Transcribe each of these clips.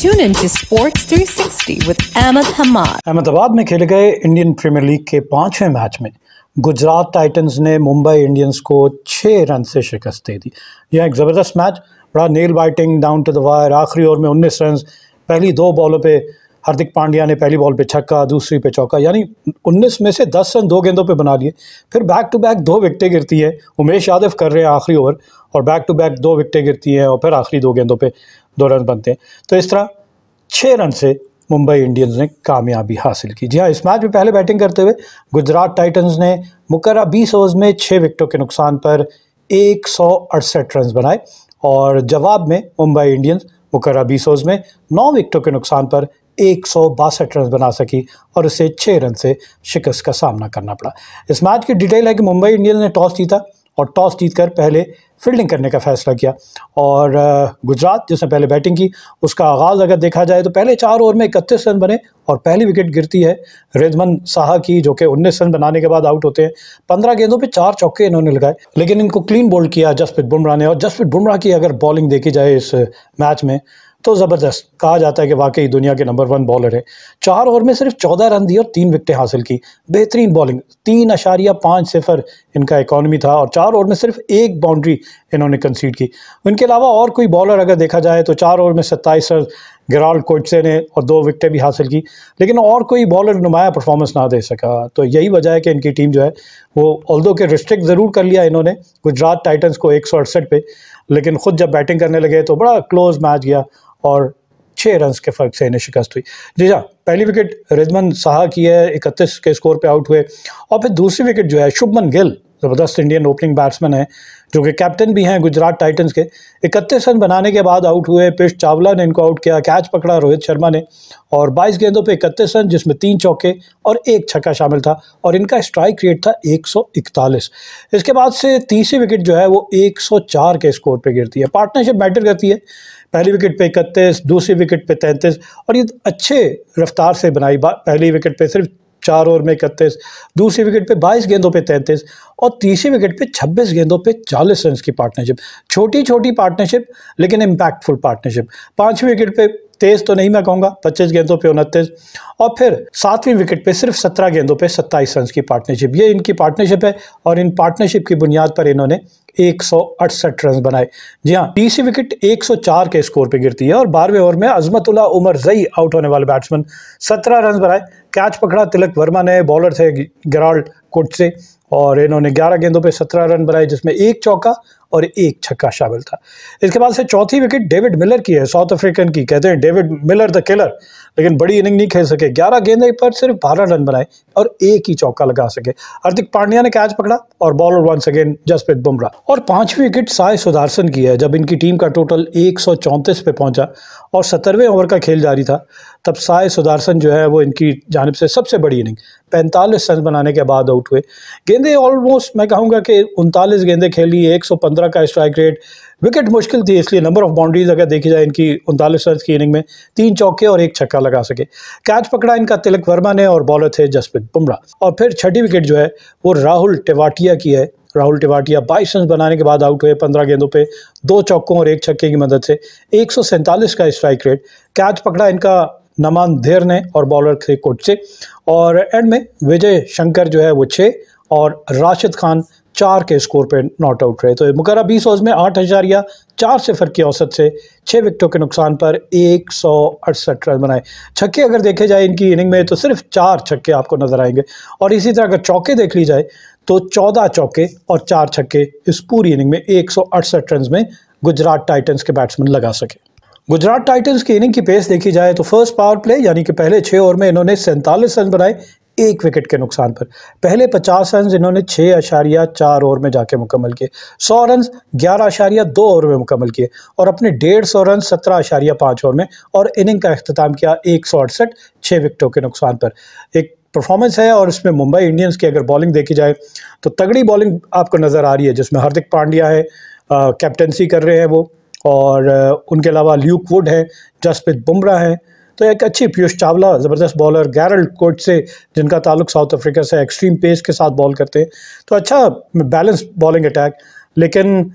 Tune in to Sports 360 with Ahmed Hamad. Ahmedabad में खेले गए इंडियन प्रीमियर लीग के पांचवें मैच में गुजरात टाइटंस ने मुंबई इंडियंस को छः रन से शिकस्त दे दी यह एक ज़बरदस्त मैच बड़ा nail biting down to the wire आखिरी ओवर में उन्नीस रन पहली दो बॉलों पे हार्दिक पांड्या ने पहली बॉल पे छक्का दूसरी पे चौका यानी 19 में से 10 रन दो गेंदों पे बना लिए फिर बैक टू बैक दो विकटें गिरती है उमेश यादव कर रहे हैं आखिरी ओवर और बैक टू बैक दो विकटें गिरती हैं और फिर आखिरी दो गेंदों पे दो रन बनते हैं तो इस तरह छः रन से मुंबई इंडियंस ने कामयाबी हासिल की जी हाँ इस मैच में पहले बैटिंग करते हुए गुजरात टाइटंस ने मुकर्रा बीस ओवर्स में छः विकेटों के नुकसान पर एक रन बनाए और जवाब में मुंबई इंडियंस मुकर्रा बीस ओवर्स में नौ विकेटों के नुकसान पर एक सौ रन बना सकी और उसे छः रन से शिकस्त का सामना करना पड़ा इस मैच की डिटेल है कि मुंबई इंडियंस ने टॉस जीता और टॉस जीतकर पहले फील्डिंग करने का फैसला किया और गुजरात जिसने पहले बैटिंग की उसका आगाज़ अगर देखा जाए तो पहले चार ओवर में इकतीस रन बने और पहली विकेट गिरती है रिजमन साहा की जो कि उन्नीस रन बनाने के बाद आउट होते हैं पंद्रह गेंदों पर चार चौके इन्होंने लगाए लेकिन इनको क्लीन बोल्ड किया जसप्रीत बुमराह ने और जसप्रीत बुमराह की अगर बॉलिंग देखी जाए इस मैच में तो ज़बरदस्त कहा जाता है कि वाकई दुनिया के नंबर वन बॉलर है चार ओवर में सिर्फ चौदह रन दिए और तीन विकटें हासिल की बेहतरीन बॉलिंग तीन अशारिया पाँच सिफर इनका इकॉनमी था और चार ओवर में सिर्फ एक बाउंड्री इन्होंने कंसीड की इनके अलावा और कोई बॉलर अगर देखा जाए तो चार ओवर में सत्ताईस रन गिराल कोटसे ने और दो विकटें भी हासिल की लेकिन और कोई बॉलर नुमाया परफॉर्मेंस ना दे सका तो यही वजह है कि इनकी टीम जो है वो ऑल्दो के रिस्ट्रिक्ट ज़रूर कर लिया इन्होंने गुजरात टाइटन्स को एक सौ अड़सठ पे लेकिन ख़ुद जब बैटिंग करने लगे तो बड़ा क्लोज मैच गया और छः रन के फर्क से इन्हें शिकस्त हुई जी हाँ पहली विकेट रिजमन साहा की है इकतीस के स्कोर पे आउट हुए और फिर दूसरी विकेट जो है शुभमन गिल ज़बरदस्त इंडियन ओपनिंग बैट्समैन है जो कि कैप्टन भी हैं गुजरात टाइटंस के इकतीस रन बनाने के बाद आउट हुए पेश चावला ने इनको आउट किया कैच पकड़ा रोहित शर्मा ने और 22 गेंदों पे इकतीस रन जिसमें तीन चौके और एक छक्का शामिल था और इनका स्ट्राइक रेट था 141 इसके बाद से तीसरी विकेट जो है वो 104 के स्कोर पर गिरती है पार्टनरशिप मैटर करती है पहली विकेट पे इकतीस दूसरी विकेट पे तैंतीस और ये अच्छे रफ्तार से बनाई पहली विकेट पे सिर्फ चार ओवर में इकतीस दूसरी विकेट पे बाईस गेंदों पे तैंतीस और तीसरी विकेट पे छब्बीस गेंदों पे चालीस रन की पार्टनरशिप छोटी छोटी पार्टनरशिप लेकिन इम्पैक्टफुल पार्टनरशिप पाँचवीं विकेट पे तेज तो नहीं मैं कहूंगा पच्चीस गेंदों पे उनतीस और फिर सातवीं विकेट पे सिर्फ सत्रह गेंदों पे सत्ताईस रन की पार्टनरशिप ये इनकी पार्टनरशिप है और इन पार्टनरशिप की बुनियाद पर इन्होंने एक रन बनाए जी हाँ तीसरी विकेट 104 के स्कोर पे गिरती है और बारहवें ओवर में अजमतुल्ला उमर जई आउट होने वाले बैट्समैन सत्रह रन बनाए कैच पकड़ा तिलक वर्मा ने बॉलर थे गराल्ड कोट से और इन्होंने 11 गेंदों पे 17 रन बनाए जिसमें एक चौका और एक छक्का शामिल था इसके बाद से चौथी विकेट डेविड मिलर की है साउथ अफ्रीकन की कहते हैं डेविड मिलर द किलर लेकिन बड़ी इनिंग नहीं खेल सके ग्यारह गेंदें पर सिर्फ बारह रन बनाए और एक ही चौका लगा सके हार्दिक पांड्या ने कैच पकड़ा और bowler one second Jasprit Bumrah और पांचवी विकेट साय सुदर्शन की है जब इनकी टीम का टोटल एक पे पहुंचा और सत्तरवें ओवर का खेल जारी था तब साय सुधारसन जो है वो इनकी जानब से सबसे बड़ी इनिंग पैंतालीस रन बनाने के बाद आउट हुए गेंदे ऑलमोस्ट मैं कहूँगा कि उनतालीस गेंदे खेली एक का स्ट्राइक रेट विकेट मुश्किल थी इसलिए नंबर ऑफ बाउंड्रीज अगर देखी जाए इनकी उनतालीस रन की इनिंग में तीन चौके और एक छक्का लगा सके कैच पकड़ा इनका तिलक वर्मा ने और बॉलर थे जसप्रीत बुमराह और फिर छठी विकेट जो है वो राहुल टिवाटिया की है राहुल टिवाटिया बाईस रन बनाने के बाद आउट हुए पंद्रह गेंदों पर दो चौकों और एक छक्के की मदद से एक का स्ट्राइक रेट कैच पकड़ा इनका नमान धेर ने और बॉलर थे कोट से और एंड में विजय शंकर जो है वो छः और राशिद खान चार के स्कोर पे नॉट आउट रहे तो मुकर बीस ओवर में आठ हजारिया चार सिफर की औसत से छः विकेटों के नुकसान पर एक सौ अड़सठ रन बनाए छक्के अगर देखे जाए इनकी इनिंग में तो सिर्फ चार छक्के आपको नजर आएंगे और इसी तरह अगर चौके देख ली जाए तो चौदह चौके और चार छक्के इस पूरी इनिंग में एक सौ अड़सठ रन में गुजरात टाइटन्स के बैट्समैन लगा सके गुजरात टाइटन्स की इनिंग की पेस देखी जाए तो फर्स्ट पावर प्ले यानी कि पहले छः ओवर में इन्होंने सैंतालीस रन बनाए एक विकेट के नुकसान पर पहले पचास रन इन्होंने छः आशारिया चार ओवर में जाके मुकम्मल किए सौ रन ग्यारह आशारिया दो ओवर में मुकम्मल किए और अपने डेढ़ सौ रन सत्रह आशारिया पाँच ओवर में और इनिंग का अख्ताम किया एक सौ अड़सठ छः विकेटों के नुकसान पर एक परफॉर्मेंस है और इसमें मुंबई इंडियंस की अगर बॉलिंग देखी जाए तो तगड़ी बॉलिंग आपको नज़र आ रही है जिसमें हार्दिक पांड्या है कैप्टनसी कर रहे हैं वो और उनके अलावा ल्यूक वुड है जसप्रीत बुमराह हैं तो एक अच्छी पीयूष चावला ज़बरदस्त बॉलर गैरल कोट से जिनका ताल्लुक साउथ अफ्रीका से एक्सट्रीम पेस के साथ बॉल करते हैं तो अच्छा बैलेंस बॉलिंग अटैक लेकिन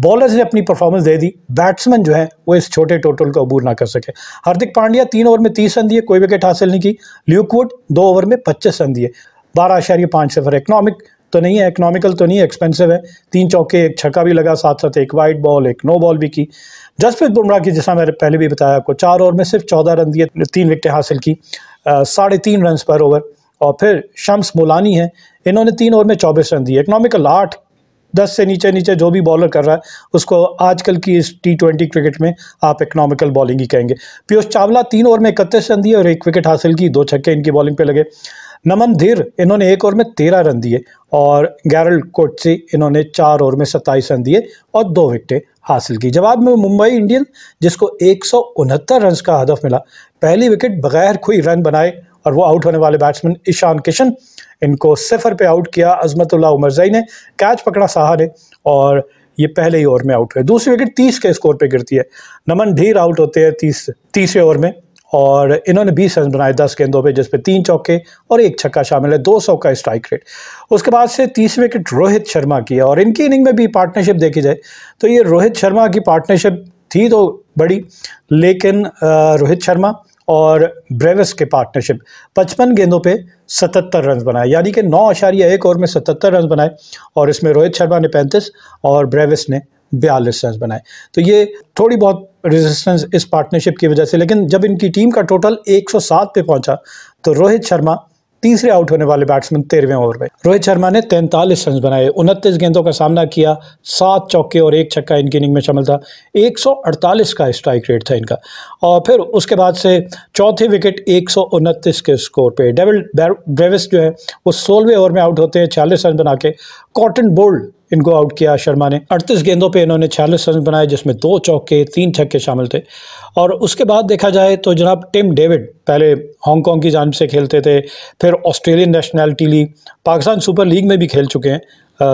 बॉलर्स ने अपनी परफॉर्मेंस दे दी बैट्समैन जो है वो इस छोटे टोटल को अबूर ना कर सके हार्दिक पांड्या तीन ओवर में तीस रन दिए कोई विकेट हासिल नहीं की ल्यूकवुड दो ओवर में पच्चीस रन दिए बारह आशार्य पाँच सफर इकनॉमिक तो नहीं है इकोनॉमिकल तो नहीं है एक्सपेंसिव है तीन चौके एक छक्का भी लगा साथ साथ एक वाइट बॉल एक नो बॉल भी की जसप्रीत बुमराह की जैसा मैंने पहले भी बताया आपको चार ओवर में सिर्फ चौदह रन दिए तीन विकटें हासिल की साढ़े तीन रन पर ओवर और फिर शम्स मोलानी हैं इन्होंने तीन ओवर में चौबीस रन दिए इकोनॉमिकल आठ दस से नीचे नीचे जो भी बॉलर कर रहा है उसको आजकल की इस टी ट्वेंटी क्रिकेट में आप इकोनॉमिकल बॉलिंग ही कहेंगे पीयूष चावला तीन ओवर में इकतीस रन दिए और एक विकेट हासिल की दो छक्के इनकी बॉलिंग पे लगे नमन धीर इन्होंने एक ओवर में तेरह रन दिए और गैरल कोटसी इन्होंने चार ओवर में सत्ताईस रन दिए और दो विकटें हासिल की जवाब में मुंबई इंडियन जिसको एक रन का हदफ मिला पहली विकेट बगैर कोई रन बनाए और वो आउट होने वाले बैट्समैन ईशान किशन इनको सिफर पे आउट किया अजमतुल्ला उमरजई ने कैच पकड़ा सहा ने और ये पहले ही ओवर में आउट हुए दूसरी विकेट तीस के स्कोर पे गिरती है नमन ढीर आउट होते हैं तीस तीसरे ओवर में और इन्होंने 20 रन बनाए 10 गेंदों पे जिसपे तीन चौके और एक छक्का शामिल है 200 का स्ट्राइक रेट उसके बाद से तीस विकेट रोहित शर्मा की है और इनकी इनिंग में भी पार्टनरशिप देखी जाए तो ये रोहित शर्मा की पार्टनरशिप थी तो बड़ी लेकिन रोहित शर्मा और ब्रेविस के पार्टनरशिप 55 गेंदों पे 77 रन बनाए यानी कि नौ आशारिया एक ओवर में 77 रन बनाए और इसमें रोहित शर्मा ने 35 और ब्रेविस ने बयालीस रन बनाए तो ये थोड़ी बहुत रेजिस्टेंस इस पार्टनरशिप की वजह से लेकिन जब इनकी टीम का टोटल 107 पे पहुंचा तो रोहित शर्मा तीसरे आउट होने वाले बैट्समैन तेरहवें ओवर में रोहित शर्मा ने तैंतालीस रन बनाए उनतीस गेंदों का सामना किया सात चौके और एक छक्का इनकी इनिंग में शामिल था 148 का स्ट्राइक रेट था इनका और फिर उसके बाद से चौथे विकेट एक के स्कोर पे डेविल ब्रेविस जो है वो सोलहवें ओवर में आउट होते हैं छियालीस रन बना के कॉटन बोल्ड इनको आउट किया शर्मा ने 38 गेंदों पे इन्होंने छियालीस रन बनाए जिसमें दो चौके तीन छक्के शामिल थे और उसके बाद देखा जाए तो जनाब टिम डेविड पहले हांगकांग की जानब से खेलते थे फिर Australian nationality league Pakistan super league में भी खेल चुके हैं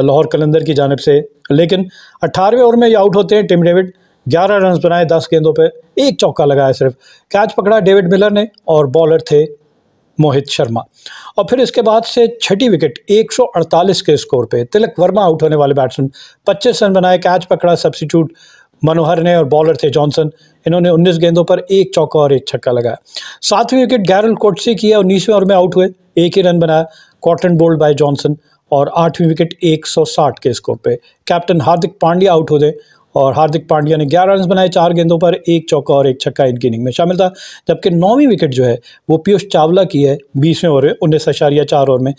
लाहौर कलंदर की जानब से लेकिन अट्ठारहवें ओवर में ये आउट होते हैं टिम डेविड ग्यारह रन बनाए दस गेंदों पर एक चौका लगाया सिर्फ कैच पकड़ा डेविड मिलर ने और बॉलर थे मोहित शर्मा और फिर इसके बाद से छठी विकेट 148 के स्कोर पे तिलक वर्मा आउट होने वाले बैट्समैन 25 रन बनाए कैच पकड़ा सब्सिट्यूट मनोहर ने और बॉलर थे जॉनसन इन्होंने 19 गेंदों पर एक चौका और एक छक्का लगाया सातवीं विकेट गैरल कोटसी की है उन्नीसवें ओवर में आउट हुए एक ही रन बनाया कॉटन बोल्ड बाय जॉनसन और आठवीं विकेट 160 के स्कोर पे कैप्टन हार्दिक पांड्या आउट हो गए और हार्दिक पांड्या ने 11 रन बनाए चार गेंदों पर एक चौका और एक छक्का इनकी इनिंग में शामिल था जबकि नौवीं विकेट जो है वो पीयूष चावला की है बीसवें ओवर में उन्नीस अशारिया चार ओवर में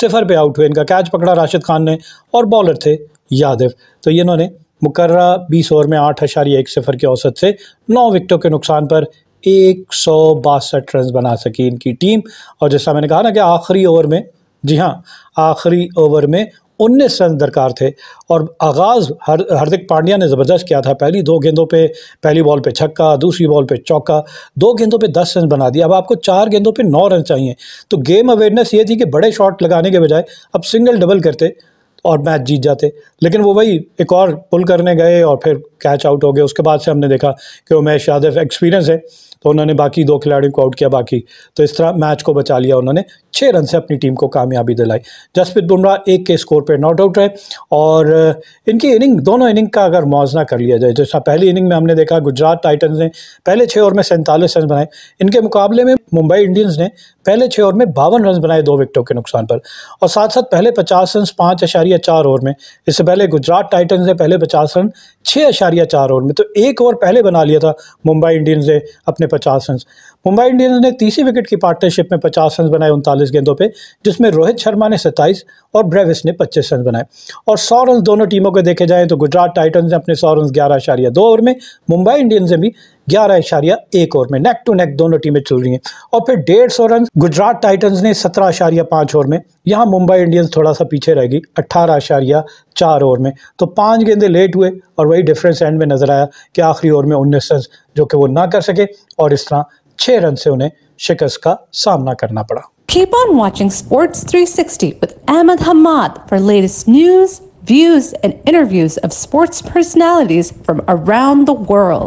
सिफर पे आउट हुए इनका कैच पकड़ा राशिद खान ने और बॉलर थे यादव तो इन्होंने मुकर्रा बीस ओवर में आठ अशारिया एक सिफर के औसत से नौ विकटों के नुकसान पर एक सौ बासठ रन बना सकी इनकी टीम और जैसा मैंने कहा ना कि आखिरी ओवर में जी हाँ आखिरी ओवर में उन्नीस रन दरकार थे और आगाज़ हर हार्दिक पांड्या ने ज़बरदस्त किया था पहली दो गेंदों पे पहली बॉल पे छक्का दूसरी बॉल पे चौका दो गेंदों पे दस रन बना दिया अब आपको चार गेंदों पे नौ रन चाहिए तो गेम अवेयरनेस ये थी कि बड़े शॉट लगाने के बजाय अब सिंगल डबल करते और मैच जीत जाते लेकिन वो वही एक और पुल करने गए और फिर कैच आउट हो गए उसके बाद से हमने देखा कि उमेश यादव एक्सपीरियंस है तो उन्होंने बाकी दो खिलाड़ियों को आउट किया बाकी तो इस तरह मैच को बचा लिया उन्होंने छः रन से अपनी टीम को कामयाबी दिलाई जसप्रीत बुमराह एक के स्कोर पर नॉट आउट रहे और इनकी इनिंग दोनों इनिंग का अगर मुआवजा कर लिया जाए जैसा पहली इनिंग में हमने देखा गुजरात टाइटन्स ने पहले छः ओवर में सैंतालीस रन बनाए इनके मुकाबले में मुंबई इंडियंस ने पहले छः ओवर में बावन रन बनाए दो विकेटों के नुकसान पर और साथ साथ पहले पचास रन पाँच अशारिया चार ओवर में इससे पहले गुजरात टाइटन्स ने पहले पचास रन छः अशारिया चार ओवर में तो एक ओवर पहले बना लिया था मुंबई इंडियंस ने अपने पचास रन मुंबई इंडियंस ने तीसरी विकेट की पार्टनरशिप में पचास रन बनाए उनतालीस गेंदों पे जिसमें रोहित शर्मा ने सत्ताईस और ब्रेविस ने पच्चीस रन बनाए और सौ रन दोनों टीमों के देखे जाएं तो गुजरात टाइटन्स ने अपने सौ रन ग्यारह इशारिया दो ओवर में मुंबई इंडियंस ने भी ग्यारह इशारिया एक ओवर में नेक टू नेक दोनों टीमें चल रही हैं और फिर डेढ़ सौ रन गुजरात टाइटंस ने सत्रह इशारिया पाँच ओवर में यहाँ मुंबई इंडियंस थोड़ा सा पीछे रह गई अट्ठारह इशारिया चार ओवर में तो पाँच गेंदे लेट हुए और वही डिफरेंस एंड में नजर आया कि आखिरी ओवर में उन्नीस रन जो कि वो ना कर सके और इस तरह छः रन से उन्हें शिकस्त का सामना करना पड़ा Keep on watching Sports 360 with Ahmed Hamad for latest news, views, and interviews of sports personalities from around the world.